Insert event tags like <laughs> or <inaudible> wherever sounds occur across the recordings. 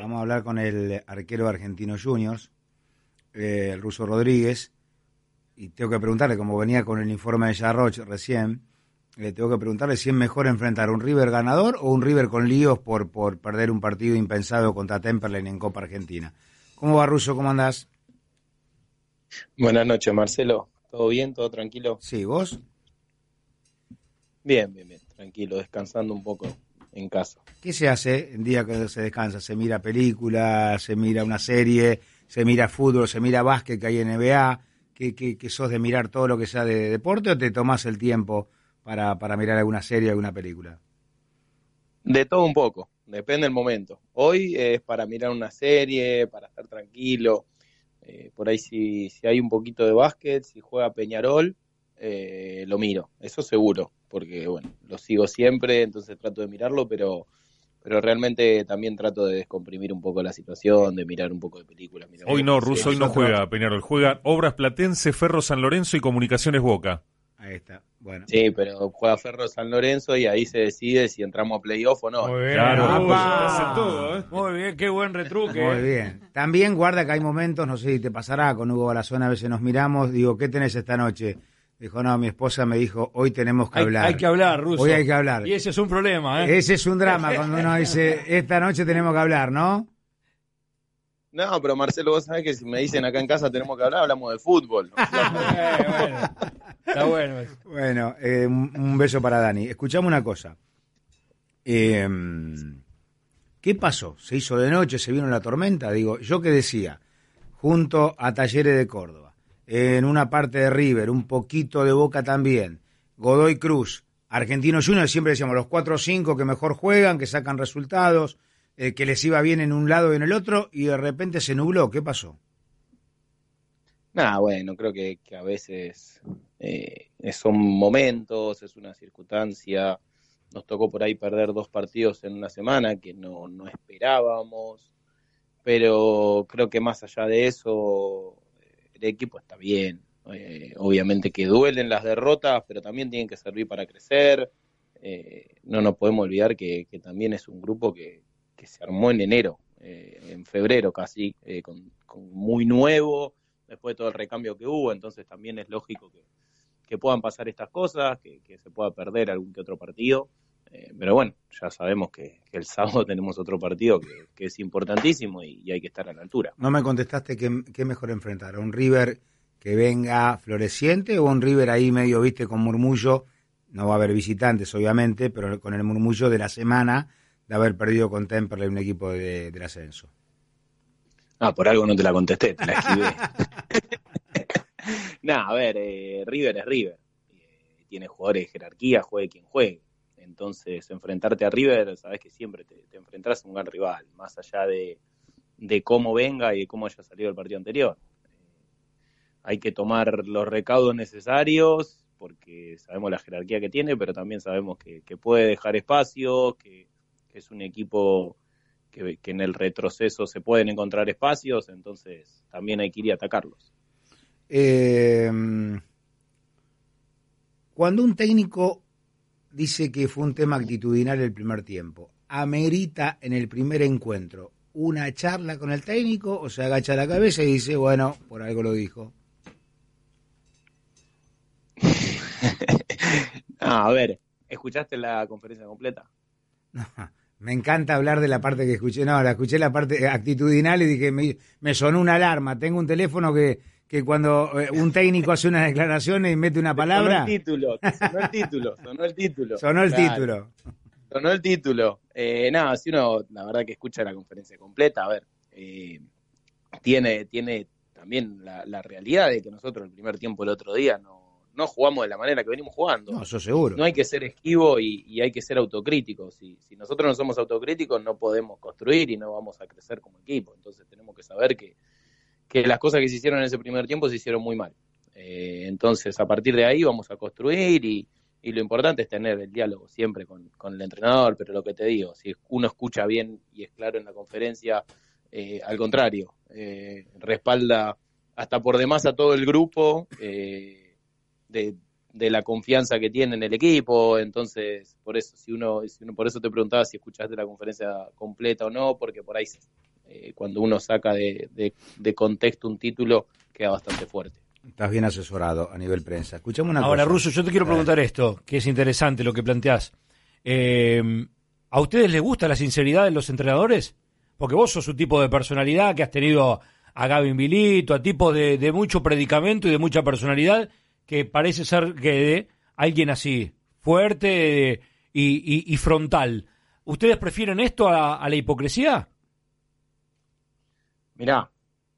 Vamos a hablar con el arquero argentino Juniors, eh, el ruso Rodríguez, y tengo que preguntarle, como venía con el informe de Jarroch recién, le eh, tengo que preguntarle si es mejor enfrentar un River ganador o un River con líos por, por perder un partido impensado contra Temperley en Copa Argentina. ¿Cómo va, Ruso? ¿Cómo andás? Buenas noches, Marcelo. ¿Todo bien? ¿Todo tranquilo? Sí, ¿vos? Bien, bien, bien. Tranquilo, descansando un poco en casa. ¿Qué se hace en día que se descansa? ¿Se mira películas, se mira una serie, se mira fútbol, se mira básquet que hay en NBA? ¿Qué, qué, sos de mirar todo lo que sea de, deporte o te tomás el tiempo para, mirar alguna serie, alguna película? De todo un poco, depende del momento. Hoy es para mirar una serie, para estar tranquilo. Eh, por ahí si, hay un poquito de básquet, si juega Peñarol, eh, lo miro, eso seguro porque bueno, lo sigo siempre, entonces trato de mirarlo, pero, pero realmente también trato de descomprimir un poco la situación, de mirar un poco de películas. Hoy no, Russo, hoy no juega Peñarol, juega Obras Platense, Ferro San Lorenzo y Comunicaciones Boca. Ahí está. Bueno. Sí, pero juega Ferro San Lorenzo y ahí se decide si entramos a playoff o no. Muy bien, ah, pues, ¿eh? Muy bien, qué buen retruque. Muy eh. bien. También guarda que hay momentos, no sé si te pasará con Hugo Balazón, a veces nos miramos, digo, ¿qué tenés esta noche? Dijo, no, mi esposa me dijo, hoy tenemos que hablar. Hay que hablar, Ruso. Hoy hay que hablar. Y ese es un problema, ¿eh? Ese es un drama cuando uno dice, esta noche tenemos que hablar, ¿no? No, pero Marcelo, vos sabés que si me dicen acá en casa tenemos que hablar, hablamos de fútbol. <laughs> Eh, está bueno. Bueno, eh, un beso para Dani. escuchamos una cosa. Em, ¿Qué pasó? ¿Se hizo de noche? ¿Se vino la tormenta? Digo, yo qué decía, junto a Talleres de Córdoba en una parte de River, un poquito de Boca también. Godoy Cruz, Argentino Junior, siempre decíamos los 4 o 5 que mejor juegan, que sacan resultados, eh, que les iba bien en un lado y en el otro, y de repente se nubló. ¿Qué pasó? Nada, bueno, creo que, a veces eh, son momentos, es una circunstancia. Nos tocó por ahí perder dos partidos en una semana que no, no esperábamos, pero creo que más allá de eso, el equipo está bien. Eh, obviamente que duelen las derrotas, pero también tienen que servir para crecer. Eh, no nos podemos olvidar que, también es un grupo que, que se armó en enero, eh, en febrero casi, muy nuevo, después de todo el recambio que hubo, entonces también es lógico que, que puedan pasar estas cosas, que, se pueda perder algún que otro partido. Eh, pero bueno, ya sabemos que, el sábado <laughs> tenemos otro partido que, es importantísimo y, hay que estar a la altura. No me contestaste qué, mejor enfrentar, un River que venga floreciente o un River ahí medio, viste, con murmullo, no va a haber visitantes obviamente, pero con el murmullo de la semana de haber perdido con Temperley un equipo de, del ascenso. Ah, por algo no te la contesté, te la esquivé. <laughs> No, a ver, eh, River es River. Eh, tiene jugadores de jerarquía, juegue quien juegue. Entonces, enfrentarte a River, sabes que siempre te, te enfrentás a un gran rival, más allá de, cómo venga y de cómo haya salido el partido anterior. Eh, hay que tomar los recaudos necesarios, porque sabemos la jerarquía que tiene, pero también sabemos que, puede dejar espacio, que, es un equipo que, en el retroceso se pueden encontrar espacios, entonces también hay que ir y atacarlos. Eh, cuando un técnico dice que fue un tema actitudinal el primer tiempo. ¿Amerita en el primer encuentro una charla con el técnico o se agacha la cabeza y dice, bueno, por algo lo dijo? <laughs> a ver, ¿escuchaste la conferencia completa? me encanta hablar de la parte que escuché. No, la escuché la parte actitudinal y dije, me sonó una alarma. Tengo un teléfono que que cuando eh, un técnico hace unas declaraciones y mete una palabra. Sonó el título, sonó el título, sonó el título. <laughs> Sonó el título. Sonó el título. Eh, nada, si uno, la verdad que escucha la conferencia completa, a ver, eh, tiene, tiene también la, realidad de que nosotros el primer tiempo el otro día no, jugamos de la manera que venimos jugando. No, eso seguro. No hay que ser esquivo y, hay que ser autocrítico. Si, si nosotros no somos autocríticos, no podemos construir y no vamos a crecer como equipo. Entonces tenemos que saber que que las cosas que se hicieron en ese primer tiempo se hicieron muy mal. Eh, entonces, a partir de ahí vamos a construir y, y lo importante es tener el diálogo siempre con, con, el entrenador, pero lo que te digo, si uno escucha bien y es claro en la conferencia, eh, al contrario, eh, respalda hasta por demás a todo el grupo de, de, la confianza que tiene en el equipo, entonces por eso si uno, si uno por eso te preguntaba si escuchaste la conferencia completa o no, porque por ahí eh, cuando uno saca de, contexto un título, queda bastante fuerte. Estás bien asesorado a nivel prensa. Escuchamos una Ahora, Russo, yo te quiero eh. preguntar esto, que es interesante lo que planteás. Eh, ¿A ustedes les gusta la sinceridad de los entrenadores? Porque vos sos un tipo de personalidad que has tenido a Gavin Vilito, a tipos de, mucho predicamento y de mucha personalidad, que parece ser que de alguien así, fuerte y, frontal. ¿Ustedes prefieren esto a la hipocresía? Mirá,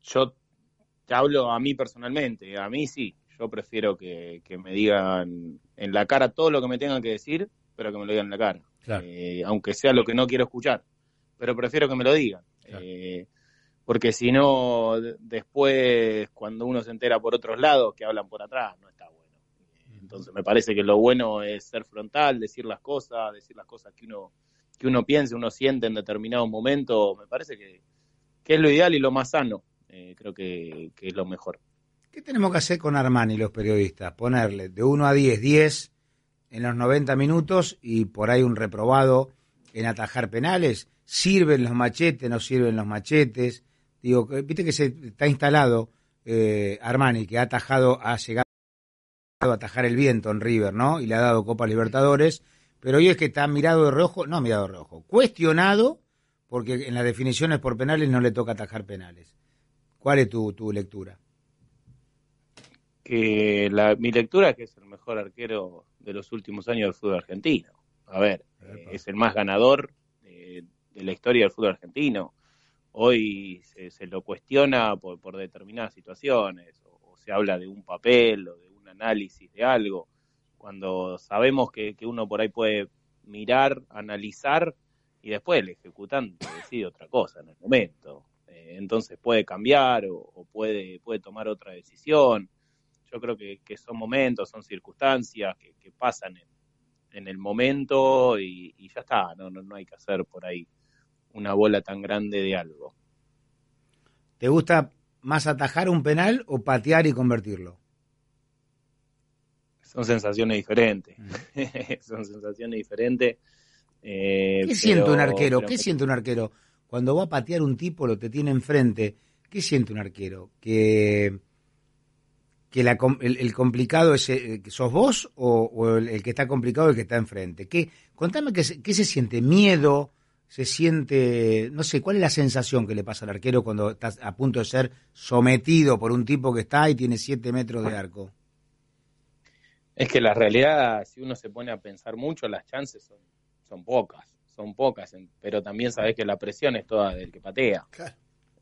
yo te hablo a mí personalmente, a mí sí, yo prefiero que, me digan en la cara todo lo que me tengan que decir, pero que me lo digan en la cara, eh, aunque sea lo que no quiero escuchar, pero prefiero que me lo digan. Eh, porque si no, después cuando uno se entera por otros lados que hablan por atrás, no está bueno. Entonces me parece que lo bueno es ser frontal, decir las cosas, decir las cosas que uno que uno piense, uno siente en determinado momento, me parece que, que es lo ideal y lo más sano. Eh, creo que, es lo mejor. ¿Qué tenemos que hacer con Armani los periodistas? Ponerle de 1 a 10, 10 en los 90 minutos y por ahí un reprobado en atajar penales. ¿Sirven los machetes? ¿No sirven los machetes? Digo, viste que se está instalado eh, Armani, que ha atajado, ha llegado a atajar el viento en River, ¿no? Y le ha dado Copa Libertadores. Pero hoy es que está mirado de rojo, no mirado de rojo, cuestionado porque en las definiciones por penales no le toca atajar penales. ¿Cuál es tu, lectura? Que la, mi lectura es que es el mejor arquero de los últimos años del fútbol argentino. A ver, eh, es el más ganador eh, de, la historia del fútbol argentino. Hoy se, lo cuestiona por, determinadas situaciones, o, se habla de un papel o de un análisis de algo, cuando sabemos que, que uno por ahí puede mirar, analizar y después el ejecutante decide otra cosa en el momento. Eh, entonces puede cambiar o, puede, puede tomar otra decisión. Yo creo que, son momentos, son circunstancias que, pasan en, el momento y, ya está, no, hay que hacer por ahí una bola tan grande de algo. ¿Te gusta más atajar un penal o patear y convertirlo? Son sensaciones diferentes, <laughs> son sensaciones diferentes. Eh, ¿Qué siente un arquero? ¿Qué siente un arquero? Cuando va a patear un tipo, lo te tiene enfrente. ¿Qué siente un arquero? ¿Que, que el, complicado es, eh, sos vos o, el, que está complicado es el que está enfrente? ¿Qué, contame qué, se siente. ¿Miedo? ¿Se siente.? No sé, ¿cuál es la sensación que le pasa al arquero cuando estás a punto de ser sometido por un tipo que está y tiene 7 metros de arco? Es que la realidad, si uno se pone a pensar mucho, las chances son son pocas, son pocas, pero también sabes que la presión es toda del que patea.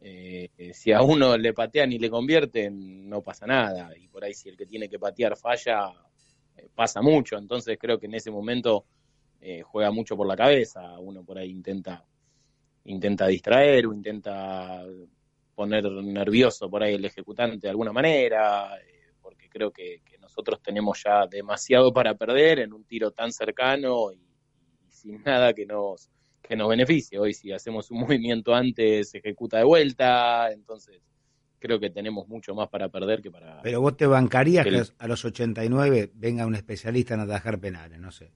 Eh, eh, si a uno le patean y le convierten, no pasa nada. Y por ahí si el que tiene que patear falla, eh, pasa mucho. Entonces creo que en ese momento juega mucho por la cabeza. Uno por ahí intenta, intenta distraer o intenta poner nervioso por ahí el ejecutante de alguna manera, porque creo que, que nosotros tenemos ya demasiado para perder en un tiro tan cercano y sin nada que nos, que nos beneficie. Hoy si hacemos un <laughs> movimiento antes, se ejecuta de vuelta, entonces creo que tenemos mucho más para perder que para... Pero vos te bancarías que, a los 89 venga un especialista en atajar penales, no sé.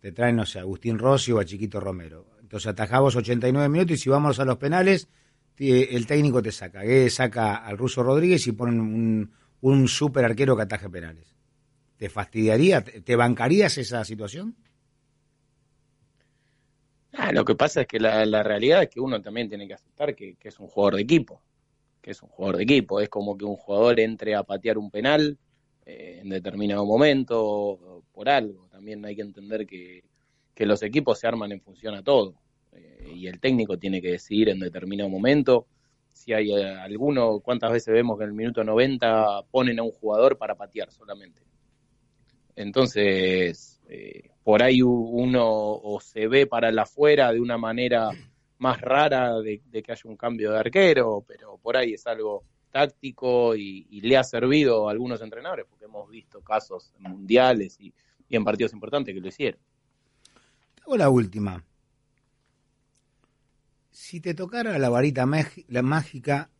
Te traen, no sé, a Agustín Rossi o a Chiquito Romero. Entonces atajamos 89 minutos y si vamos a los penales, el técnico te saca. Que eh, saca al ruso Rodríguez y ponen un, un super arquero que ataje penales. ¿Te fastidiaría? ¿Te bancarías esa situación? Ah, lo que pasa es que la, realidad es que uno también tiene que aceptar que, es un jugador de equipo, que es un jugador de equipo, es como que un jugador entre a patear un penal eh, en determinado momento por algo, también hay que entender que, los equipos se arman en función a todo eh, y el técnico tiene que decidir en determinado momento si hay eh, alguno, cuántas veces vemos que en el minuto 90 ponen a un jugador para patear solamente. Entonces, por ahí uno o se ve para la afuera de una manera más rara de, que haya un cambio de arquero, pero por ahí es algo táctico y, le ha servido a algunos entrenadores, porque hemos visto casos mundiales y, en partidos importantes que lo hicieron. Te hago la última. Si te tocara la varita mágica,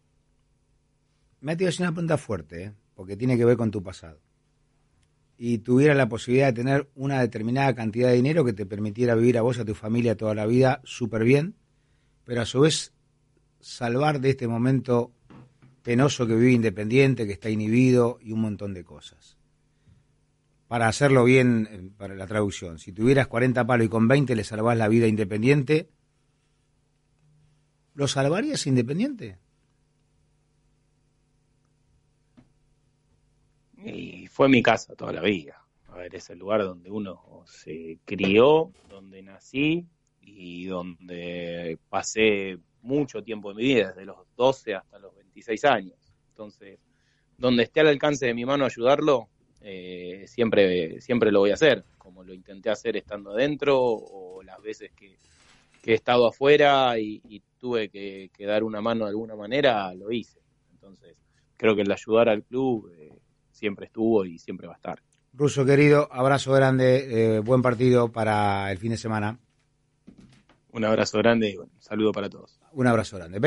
me ha una punta fuerte, ¿eh? porque tiene que ver con tu pasado y tuviera la posibilidad de tener una determinada cantidad de dinero que te permitiera vivir a vos, y a tu familia, toda la vida súper bien, pero a su vez salvar de este momento penoso que vive independiente, que está inhibido y un montón de cosas. Para hacerlo bien, eh, para la traducción, si tuvieras 40 palos y con 20 le salvás la vida independiente, ¿lo salvarías independiente? Y fue mi casa toda la vida. A ver, es el lugar donde uno se crió, donde nací y donde pasé mucho tiempo de mi vida, desde los 12 hasta los 26 años. Entonces, donde esté al alcance de mi mano ayudarlo, eh, siempre, siempre lo voy a hacer, como lo intenté hacer estando adentro o las veces que, he estado afuera y, tuve que, dar una mano de alguna manera, lo hice. Entonces, creo que el ayudar al club eh, siempre estuvo y siempre va a estar. Russo querido, abrazo grande, eh, buen partido para el fin de semana. Un abrazo grande y saludo para todos. Un abrazo grande.